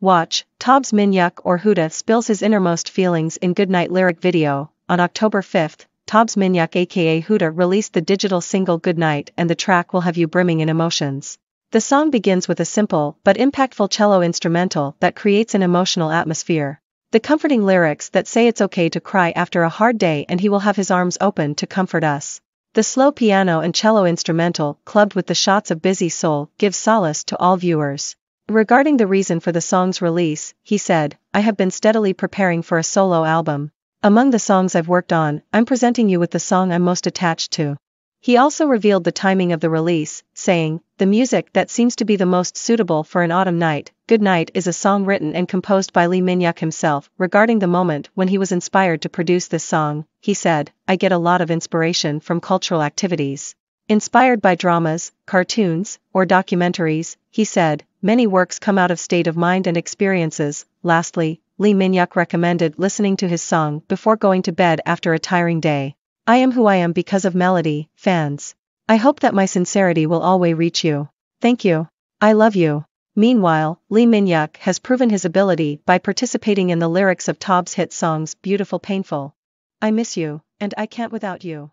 Watch, Tobs Minyak or Huda spills his innermost feelings in Goodnight lyric video. On October 5, Tobs Minyak aka Huda released the digital single Goodnight and the track will have you brimming in emotions. The song begins with a simple but impactful cello instrumental that creates an emotional atmosphere. The comforting lyrics that say it's okay to cry after a hard day and he will have his arms open to comfort us. The slow piano and cello instrumental, clubbed with the shots of Busy Soul, gives solace to all viewers. Regarding the reason for the song's release, he said, I have been steadily preparing for a solo album. Among the songs I've worked on, I'm presenting you with the song I'm most attached to. He also revealed the timing of the release, saying, The music that seems to be the most suitable for an autumn night, Good Night is a song written and composed by Lee Minyak himself. Regarding the moment when he was inspired to produce this song, he said, I get a lot of inspiration from cultural activities. Inspired by dramas, cartoons, or documentaries, he said, many works come out of state of mind and experiences. Lastly, Lee Minyak recommended listening to his song before going to bed after a tiring day. I am who I am because of Melody, fans. I hope that my sincerity will always reach you. Thank you. I love you. Meanwhile, Lee Minyak has proven his ability by participating in the lyrics of Tob's hit songs Beautiful Painful, I Miss You, and I Can't Without You.